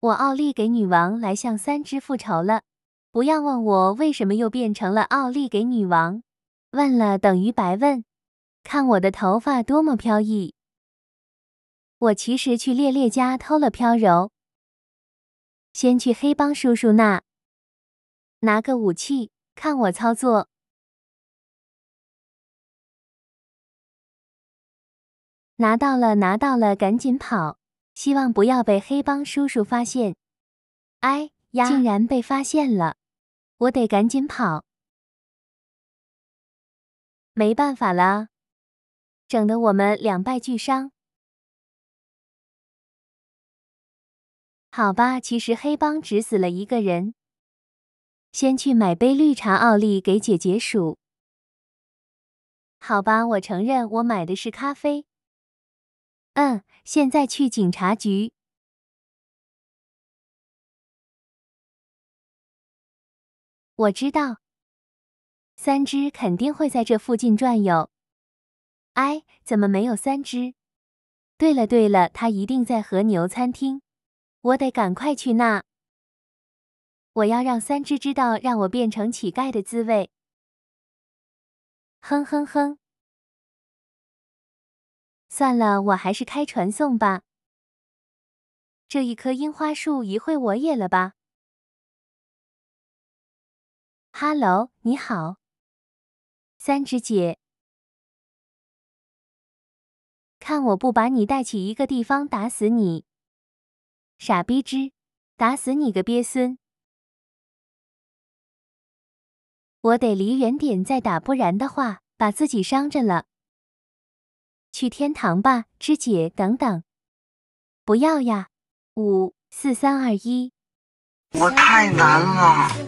我奥利给女王来向三只复仇了，不要问我为什么又变成了奥利给女王，问了等于白问。看我的头发多么飘逸，我其实去烈烈家偷了飘柔。先去黑帮叔叔那拿个武器，看我操作。拿到了，拿到了，赶紧跑。希望不要被黑帮叔叔发现。哎呀，竟然被发现了！我得赶紧跑。没办法啦，整得我们两败俱伤。好吧，其实黑帮只死了一个人。先去买杯绿茶奥利给解解暑。好吧，我承认我买的是咖啡。嗯，现在去警察局。我知道，三只肯定会在这附近转悠。哎，怎么没有三只？对了对了，他一定在和牛餐厅，我得赶快去那。我要让三只知道让我变成乞丐的滋味。哼哼哼。算了，我还是开传送吧。这一棵樱花树，一会我也了吧。哈喽，你好，三只姐，看我不把你带起一个地方，打死你！傻逼之，打死你个鳖孙！我得离远点再打，不然的话，把自己伤着了。去天堂吧，知姐！等等，不要呀！五四三二一，我太难了。